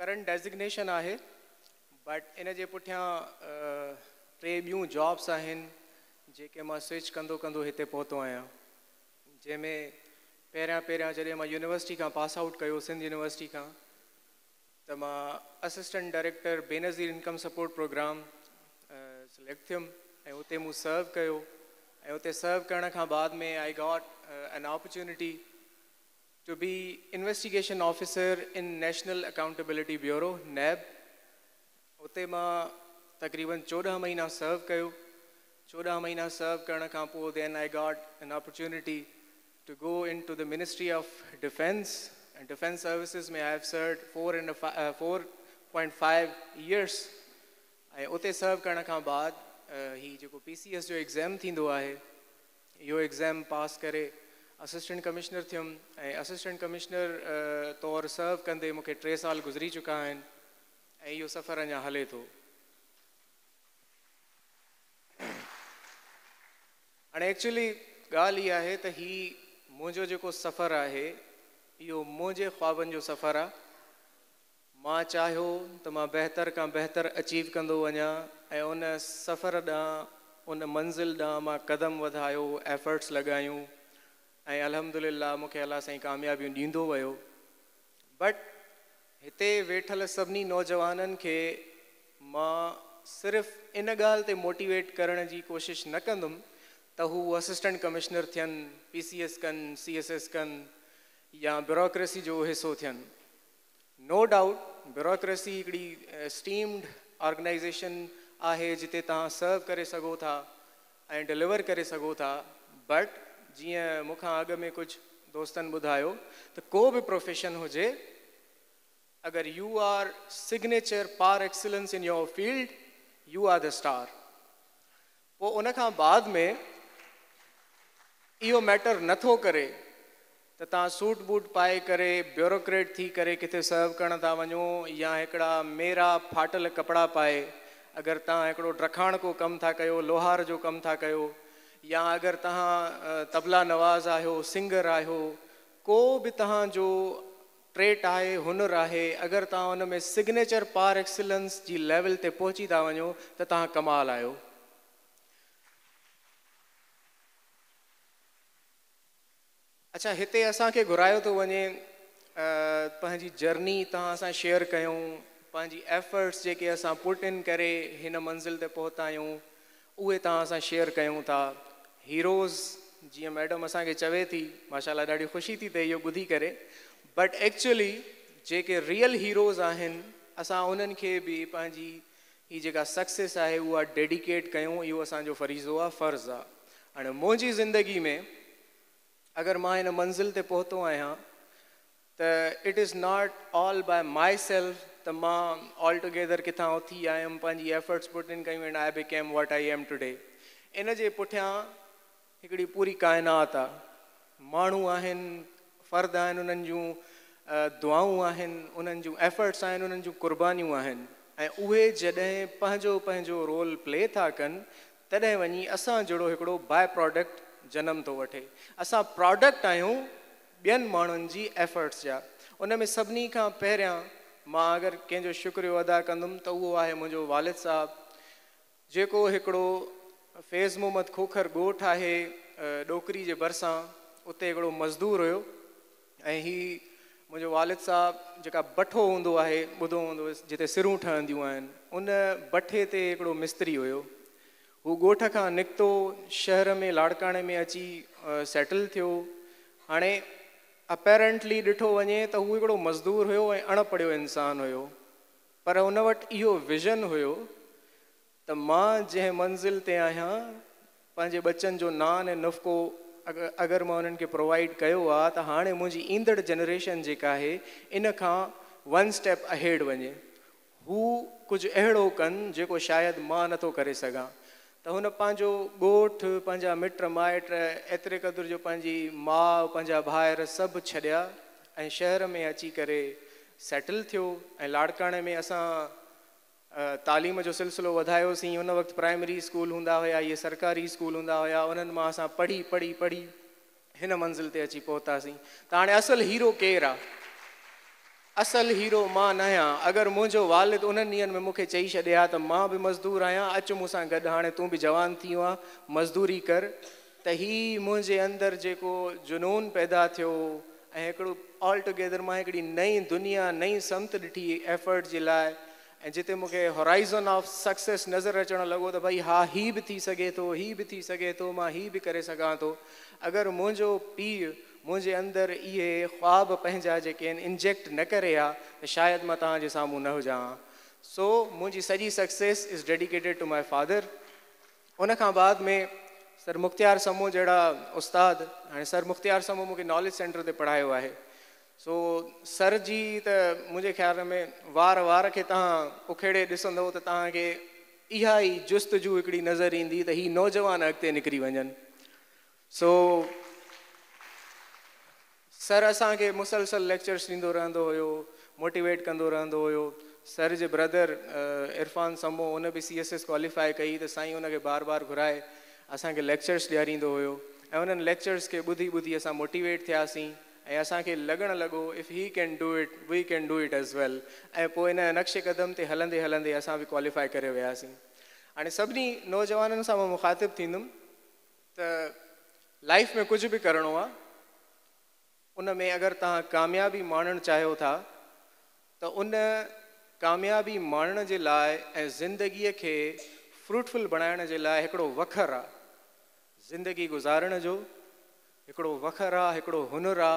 Current designation है but इन जे पुठियां टे ॿियूं जॉब्स आहिनि जेके स्विच कंदो कंदो हिते पहुतो आहियां जंहिंमें पहिरियां पहिरियां जॾहिं मां यूनिवर्सिटी का पास आउट कयो सिंध यूनिवर्सिटी का त मां assistant director Benazir income support programme select थियुमि ऐं सर्व कयो सर्व करण बाद में I got an opportunity to be investigation officer in National Accountability Bureau, NAB. उते मां तकरीबन 14 महीना सर्व कयो, 14 महीना सर्व करने then I got an opportunity to go into the Ministry of Defence and Defence Services I have served four uh, four point five years. I उते सर्व करने कहाँ बाद ही जो को PCS जो एग्जाम थीं दुआ है, यो एग्जाम असिस्टेंट कमिश्नर थियुमि ए असिस्टेंट कमिश्नर तौर सर्व कंदे मूंखे टे साल गुज़री चुका आहिनि ऐं सफ़र अञा हले थो हाणे एक्चुअली गाल इहा आहे त ही मुंहिंजो जेको सफ़र है यो मुझे ख्वाबन जो सफ़र आ मां चाहियो त मां बेहतर खां बहितर अचीव कद वञा ऐं उन सफ़र ॾांहुं उन मंज़िल ॾांहुं मां क़दम वधायो एफर्ट्स लॻायूं ऐं अल्हम्दुलिल्लाह मूंखे अलाह साईं कामयाबियूं ॾींदो वियो बट इत वेठल सभी नौजवान के मां सिर्फ़ु इन ॻाल्हि ते मोटिवेट करण की कोशिश न कदम तो हू असिस्टेंट कमिशनर थियनि पी सी एस कन सी एस एस कनि या ब्यूरोक्रेसी जो हिसो थियनि नो डाउट ब्यूरोक्रेसी हिकिड़ी स्टीम्ड ऑर्गेनाइज़ेशन आहे जिते तव्हां कर करे सघो था डिलीवर करे सघो था बट जीअं मूंखां अॻु में कुछ दोस्तनि ॿुधायो तो को भी प्रोफेशन हुजे अगर you are signature par excellence in your field you are the star पोइ उन बाद में इहो मैटर नथो करे त सूट बूट पाए करे ब्यूरोक्रेट थी करे किथे सर्व करण था वञो या हिकिड़ा मेरा फाटल कपड़ा पाए अगर तव्हां हिकिड़ो ड्रखाण को कम था कयो लोहार जो कमु था कयो या अगरि तव्हां तबला नवाज़ आहियो सिंगर आहियो को बि तव्हांजो ट्रेट आहे हुनुरु आहे अगरि तव्हां हुन में सिग्नेचर पार एक्सलेंस जी लेवल ते पहुची था वञो त तव्हां कमाल आहियो अच्छा हिते असांखे घुरायो थो वञे पंहिंजी जर्नी तव्हां सां शेयर कयूं पंहिंजी एफर्ट्स जेके असां पुट इन करे हिन मंज़िल ते पहुता आहियूं उहे तव्हां सां शेयर कयूं था हीरोज़ जीअं मैडम असांखे चवे थी माशाला ॾाढी ख़ुशी थी यो बुधी करे बट एक्चुअली जेके रियल हीरोज़ आहिनि असां उन्हनि खे बि पंहिंजी हीअ सक्सेस आहे उहा डेडिकेट कयूं इहो असांजो फ़रीज़ो आहे फ़र्ज़ु आहे हाणे मुंहिंजी ज़िंदगी में अगर मां हिन मंज़िल से पहुतो आहियां त it is not all by myself तो मां ऑल टुगेदर किथा उथी आयुमि पंहिंजी एफर्ट्स पुट इन कयूं and I became what I am today इन के पुठियां हिकिड़ी पूरी काइनात आहे माण्हू आहिनि फ़र्द आहिनि उन्हनि जूं दुआऊं आहिनि उन्हनि जूं एफर्ट्स आहिनि उन्हनि जूं क़ुर्बानीूं आहिनि ऐं उहे जॾहिं पंहिंजो पंहिंजो रोल प्ले था कनि तॾहिं वञी असां जहिड़ो हिकिड़ो बाए प्रोडक्ट जनम थो वठे असां प्रोडक्ट आहियूं ॿियनि माण्हुनि जी एफर्ट्स जा उन में सभिनी खां पहिरियां मां अगरि कंहिंजो शुक्रियो अदा कंदुमि त उहो आहे मुंहिंजो वालिद साहबु जेको हिकिड़ो फैज़ मोहम्मद खोखर ॻोठु आहे ॾोकिरी जे भरिसां उते हिकिड़ो मज़दूर हुयो ऐं हीअ मुंहिंजो वालिद साहबु जेका बठो हूंदो आहे ॿुधो हूंदो जिते सिरूं ठहंदियूं आहिनि उन बठे ते हिकिड़ो मिस्त्री हुयो उहो ॻोठ खां निकितो शहर में लाड़काणे में अची सेटल थियो हाणे अपेरेंटली ॾिठो वञे त हू हिकिड़ो मज़दूर हुयो ऐं अणपढ़ियो इंसानु हुयो पर हुन वटि इहो विज़न हुयो तो मां जंहिं मंज़िल ते आहियां पंहिंजे ॿचनि जो नान ऐं नुफ़्को अगरि अगरि मां प्रोवाइड किया आहे त हाणे ईंदड़ जनरेशन जेका है इन खां वन स्टेप अहेड वञे कुछ अड़ो कन जो शायद मां नो कर सघां त हुन पंहिंजो मिट माइट एतिरे क़दुरु जो पंहिंजी माउ पंहिंजा भाइर सभु छॾिया शहर में अची करे सेटल थियो लाड़काने में असां तालीम जो सिलसिलो वधायो सीं उन वक़्तु प्राइमरी स्कूल हूंदा हुया इहे सरकारी स्कूल हूंदा हुया उन्हनि मां असां पढ़ी पढ़ी पढ़ी हिन मंज़िल ते अची पहुतासीं त हाणे असुलु हीरो केरु आहे हीरो मां न आहियां अगरि वालिद उन्हनि ॾींहंनि में मूंखे चई छॾिया त मां बि मज़दूर आहियां अच मूंसां गॾु हाणे तू भी जवान थी वियो मज़दूरी कर त हीउ मुंहिंजे अंदरि जेको जुनून पैदा थियो ऐं ऑल टुगेदर मां हिकिड़ी नई दुनिया नई समत ॾिठी एफर्ट जे ऐं जिते मूंखे होराइज़न ऑफ सक्सेस नज़र अचणु लॻो त भई हा हीअ बि थी सघे थो हीअ बि थी सघे थो मां हीअ बि करे सघां थो अगरि मुंहिंजो पीउ मुंहिंजे अंदरि इहे ख़्वाब पंहिंजा जेके आहिनि इंजेक्ट न करे हा त शायदि मां तव्हांजे साम्हूं न हुजा हा सो मुंहिंजी सॼी success is dedicated to my father उन खां बाद में सर मुख़्तियार समूह जहिड़ा उस्ताद हाणे सर मुख़्तियार समूह मूंखे नॉलेज सेंटर ते पढ़ायो आहे सो सर जी त मुंहिंजे ख़्याल में वार वार खे तव्हां उखेड़े ॾिसंदो त तव्हांखे इहा ई जुस्त जूं हिकिड़ी नज़र ईंदी त हीउ नौजवान अॻिते निकिरी वञनि सो सर असांखे मुसलसल लेक्चर्स ॾींदो रहंदो हुयो मोटिवेट कंदो रहंदो हुयो सर जे ब्रदर इरफ़ान समो हुन बि सी एस एस क्वालिफाई कई त साईं हुनखे बार बार घुराए असांखे लेक्चर्स ॾियारींदो हुयो ऐं हुननि लेक्चर्स खे ॿुधी ॿुधी असां मोटिवेट थियासीं એસા કે લગણ લાગો if he can do it we can do it as well એ પો ઇન અનક્ષ કદમ તે હલંદે હલંદે અસા ભી ક્વોલિફાય કરે વયા સી અને સબની નોજવાનન સા મુખાતબ થીંદમ ત લાઈફ મે કુછ ભી કરણો અનમે અગર તા કਾਮયાબી માનણ ચાહયો થા તો ઉન કਾਮયાબી માનણ જે લાય એ જિંદગી કે ફ્રુટફુલ બનાણ જે લાય એકડો વખર જિંદગી ગુજારણ જો એકડો વખર એકડો હનરા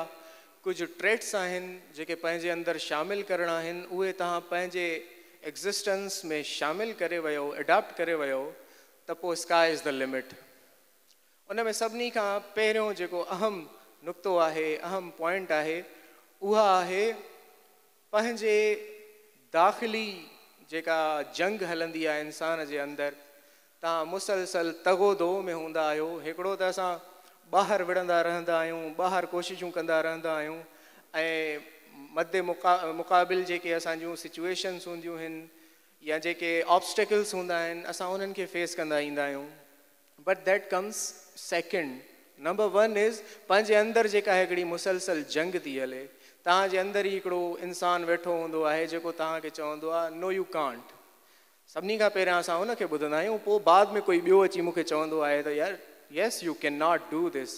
कुछ ट्रेट्स आहिनि जेके पंहिंजे अंदरि शामिलु करणा आहिनि एग्ज़िस्टेंस में शामिल करे वियो एडाप्ट करे वियो त पोइ इज़ द लिमिट उन में सभिनी खां पहिरियों जेको अहम नुक़्तो है अहम पॉइंट है उहा दाख़िली जेका जंग हलंदी आहे इंसान के अंदर तव्हां तगोदो में हूंदा आहियो हिकिड़ो त असां ॿाहिरि विढ़ा रहा आहियूं ॿाहिरि कोशिशूं कंदा रहंदा आहियूं ऐं मद मुका मुक़ाबिल जेके असांजूं सिचुएशन्स हूंदियूं या जेके ऑब्स्टेकल्स हूंदा आहिनि असां फेस कंदा ईंदा आहियूं but that comes second number one is पंहिंजे अंदर जी मुसलसल जंग थी हले तव्हांजे अंदरि ई वेठो हों आहे जेको तव्हांखे चवंदो आहे नो यू कांट सभिनी खां पहिरियां असां हुनखे ॿुधंदा आहियूं बाद में कोई बो अची मूंखे चवंदो आहे त यार you can not do this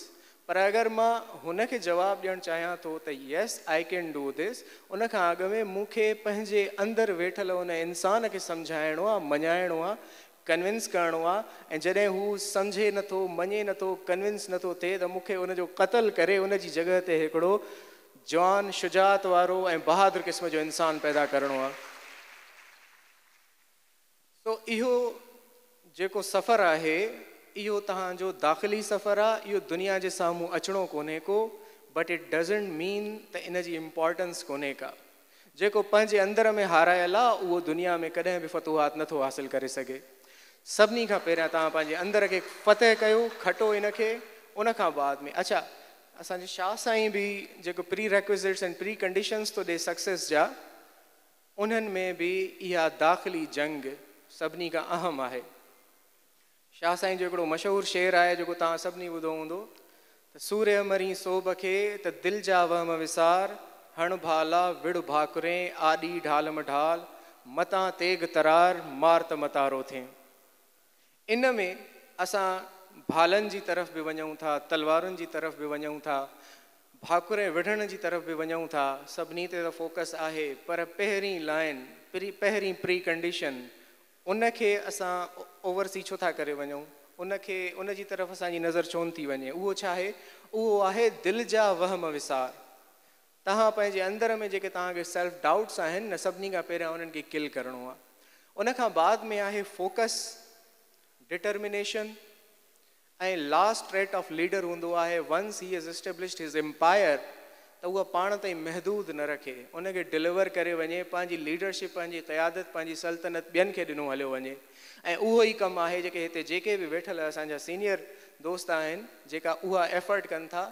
पर अगर मां हुन खे जवाबु ॾियणु चाहियां थो त yes I can do this उन खां अॻु में मूंखे पंहिंजे अंदरि वेठल उन इंसान खे सम्झाइणो आहे मञाइणो आहे कन्विंस करिणो आहे ऐं जॾहिं हू सम्झे नथो मञे नथो कन्विंस नथो थिए त मूंखे उनजो क़तल करे उन जी जॻह ते हिकिड़ो जवान शुजात वारो ऐं बहादुर क़िस्म जो इंसान पैदा करण आहे सो इहो जेको सफ़र आहे इो तव्हांजो दाख़िली सफ़र आहे इहो दुनिया जे साम्हूं अचिणो को बट इट डजेंट मीन त इन जी इम्पोर्टेंस कोन्हे का जेको अंदर में हारायल आहे दुनिया में कदें भी फतुहत नो हासिल कर सघे सभिनी खां पहिरियां तव्हां अंदर के फतेह कर खटो इनके उन बाद में अच्छा असांजे शाह साईं बि जेको prerequisites and preconditions to the success जा उन्हनि में भी इहा दाख़िली जंग सभी का अहम है शाह साईं जो हिकिड़ो शेर आहे जेको तव्हां सभिनी ॿुधो हूंदो सूर्य मरी सोभ के दिल जा वहम विसार हण भाला विड़ भाकुरे आॾी ढालम ढाल मता तेग तरार मार मतारो थे इन में असां भालनि जी तरफ़ भी वञूं था तलवार की तरफ़ भी वञूं था भाकुरें विढ़ण की तरफ़ भी वञूं था सभिनी ते फोकस आहे पर पहिरीं लाइन पहिरीं प्री कंडीशन उनखे असां ओवरसी छो था करे वञूं उनखे तरफ़ असांजी नज़र चोन थी वञे उहो छा आहे उहो आहे दिलि जा वहम विसार तव्हां अंदर में जेके तव्हांखे डाउट्स आहिनि न सभिनी खां पहिरियां उन्हनि किल करिणो आहे उनखां बाद में आहे फोकस डिटर्मिनेशन ऐं लास्ट रेट ऑफ लीडर हूंदो आहे he is established his empire तो उहा पाण ताईं महदूद न रखे उनखे डिलीवर करे वञे लीडरशिप पंहिंजी तयादत सल्तनत ॿियनि खे ॾिनो हलियो वञे ऐं उहो ई कमु आहे जेके हिते जेके बि वेठल असांजा सीनियर दोस्त आहिनि जेका उहा था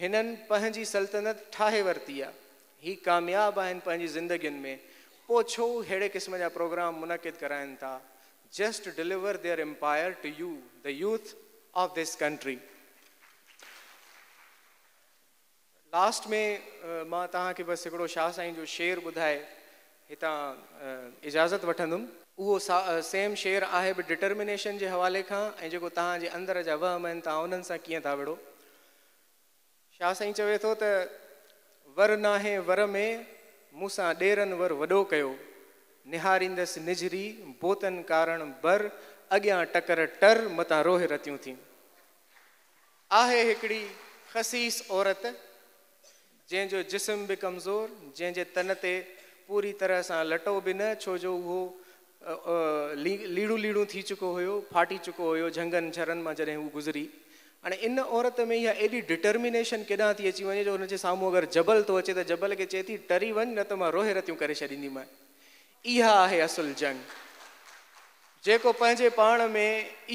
हिननि सल्तनत ठाहे वरती है हीअ कामयाब आहिनि पंहिंजी ज़िंदगियुनि में पोइ छो अड़े क़िस्म जा प्रोग्राम मुनक़िद कराइनि था just deliver their empire to you the youth of this country last में मां तव्हांखे बसि हिकिड़ो शाह साईं जो शेर ॿुधाए हितां इजाज़त वठंदुमि उहो सा सेम शेर आहे बि डिटर्मिनेशन जे हवाले खां ऐं जेको तव्हांजे अंदरि जा वहम आहिनि तव्हां उन्हनि सां कीअं था विढ़ो शाह साईं चवे थो त वर नाहे वर में मूंसां ॾेरनि वर वॾो कयो निहारींदसि निजरी बोतन कारण बर अॻियां टकर टर मथां रोह रतियूं थियूं आहे हिकिड़ी ख़सीस औरत जंहिंजो जिसम भी कमज़ोर जैसे तन ते पूरी तरह सां लटो भी न छो जो उहो लीड़ू लीड़ू थी चुको हुयो फाटी चुको हुयो झंगनि झरनि मां जॾहिं हू गुज़री हाँ इन औरत में यह एडी डिटर्मिनेशन केॾां थी अची वे जो उनके साम्हूं अगर जबल तो अचे तो जबल के चे थी टरी वन न तो मैं रोहे कर करे छॾींदीमांइ इहा आहे असल जंग जेको पैं पाण में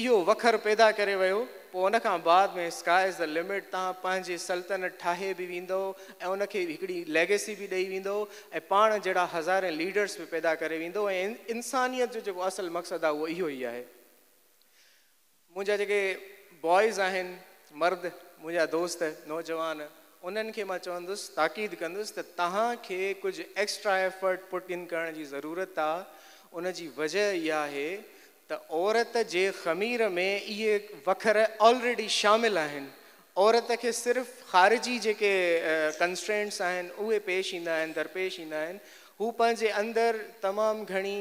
इो वखर पैदा करे वियो पोइ हुन बाद में स्काए द लिमिट तव्हां पंहिंजी सल्तनत ठाहे भी वेंदो ऐं उनखे हिकिड़ी लेगेसी बि ॾेई वेंदो ऐं पाण जहिड़ा हज़ारे लीडर्स भी पैदा करे वेंदो ऐं इंसानियत जो जेको असुलु मक़सदु आहे उहो इहो ई आहे मुंहिंजा जेके बॉइज़ आहिनि मर्द मुंहिंजा दोस्त नौजवान उन्हनि खे मां चवंदुसि ताक़ीद कंदुसि त तव्हांखे कुझु एक्स्ट्रा एफर्ट पुट इन करण जी ज़रूरत आहे उनजी वजह इहा है त औरत जे ख़मीर में इहे वखर ऑलरेडी शामिलु आहिनि औरत खे सिर्फ़ु ख़ारिजी जेके कंस्टेंट्स आहिनि उहे पेश ईंदा आहिनि दरपेश ईंदा आहिनि हू पंहिंजे अंदरि तमामु घणी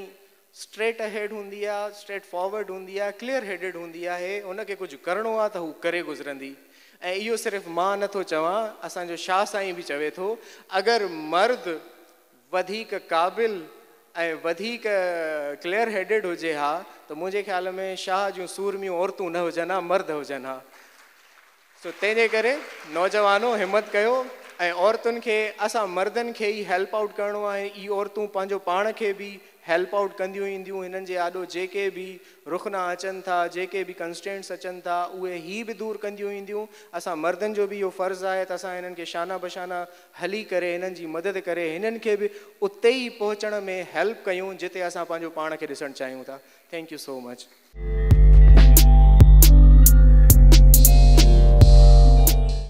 स्ट्रेट हेड हूंदी आहे स्ट्रेट फॉर्वड हूंदी आहे क्लियर हेडिड हूंदी आहे हुनखे कुझु करिणो आहे त हू करे गुज़रंदी ऐं इहो सिर्फ़ु मां नथो चवां असांजो शाह साईं बि चवे थो अगरि मर्द वधीक क़ाबिल क्लियर हेडेड हो हा त तो मुंहिंजे ख़्याल में शाह जो सूरमी औरतू न हुजनि हा मर्द होजन हाँ सो तंहिंजे करे नौजवानो हिमत कयो ऐं औरतुनि खे असां मर्दनि खे ई हेल्प आउट करिणो आहे ई औरतूं पंहिंजो पाण खे बि हेल्प आउट कंदियूं ईंदियूं हिननि जे आॾो जेके बि रुखना अचनि था जेके भी कंस्टेंट्स अचन था उ ई बि दूरि कंदियूं ईंदियूं असां मर्दनि जो बि इहो फ़र्ज़ु आहे त असां शाना बशाना हली कर हिननि मदद करे भी खे बि उते में हेल्प क्यों जिते असां पंहिंजो पाण खे ॾिसणु था थैंक यू सो मच